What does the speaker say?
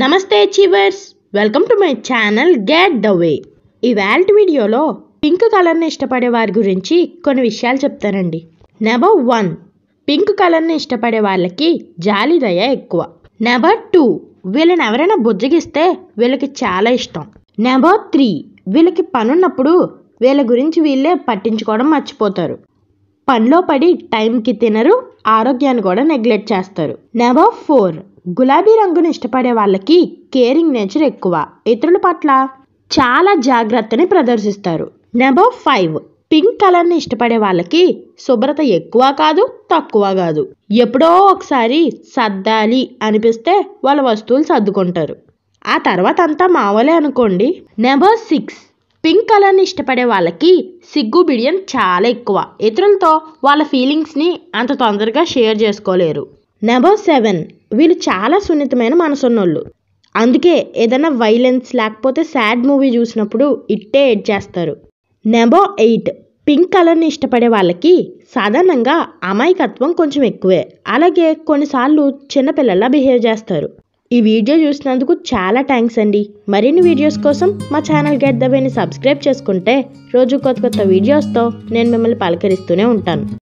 నమస్తే viewers welcome to my channel get the way ఈ vault వీడియోలో పింక్ కలర్ని ఇష్టపడే వారి గురించి కొన్ని విషయాలు చెప్తానండి నెంబర్ వన్ పింక్ కలర్ని ఇష్టపడే వాళ్ళకి జాలి దయ ఎక్కువ నెంబర్ టూ వీళ్ళని ఎవరైనా బుజ్జగిస్తే వీళ్ళకి చాలా ఇష్టం నెంబర్ త్రీ వీళ్ళకి పనున్నప్పుడు వీళ్ళ గురించి వీళ్ళే పట్టించుకోవడం మర్చిపోతారు పనిలో పడి టైంకి తినరు ఆరోగ్యాన్ని కూడా నెగ్లెక్ట్ చేస్తారు నెంబర్ ఫోర్ గులాబీ రంగును ఇష్టపడే వాళ్ళకి కేరింగ్ నేచర్ ఎక్కువ ఇతరుల పట్ల చాలా జాగ్రత్తని ప్రదర్శిస్తారు నెంబర్ ఫైవ్ పింక్ కలర్ని ఇష్టపడే వాళ్ళకి శుభ్రత ఎక్కువ కాదు తక్కువ కాదు ఎప్పుడో ఒకసారి సర్దాలి అనిపిస్తే వాళ్ళ వస్తువులు సర్దుకుంటారు ఆ తర్వాత అంతా మావలే అనుకోండి నెంబర్ సిక్స్ పింక్ కలర్ని ఇష్టపడే వాళ్ళకి సిగ్గు బిడియం చాలా ఎక్కువ ఇతరులతో వాళ్ళ ఫీలింగ్స్ని అంత తొందరగా షేర్ చేసుకోలేరు నెంబర్ సెవెన్ వీళ్ళు చాలా సున్నితమైన మనసున్నోళ్ళు అందుకే ఏదైనా వైలెన్స్ లేకపోతే సాడ్ మూవీ చూసినప్పుడు ఇట్టే ఎడ్ చేస్తారు నెంబర్ ఎయిట్ పింక్ కలర్ని ఇష్టపడే వాళ్ళకి సాధారణంగా అమాయకత్వం కొంచెం ఎక్కువే అలాగే కొన్నిసార్లు చిన్నపిల్లల్లా బిహేవ్ చేస్తారు ఈ వీడియో చూసినందుకు చాలా థ్యాంక్స్ అండి మరిన్ని వీడియోస్ కోసం మా ఛానల్ గెట్ ద వేని సబ్స్క్రైబ్ చేసుకుంటే రోజు కొత్త కొత్త వీడియోస్తో నేను మిమ్మల్ని పలకరిస్తూనే ఉంటాను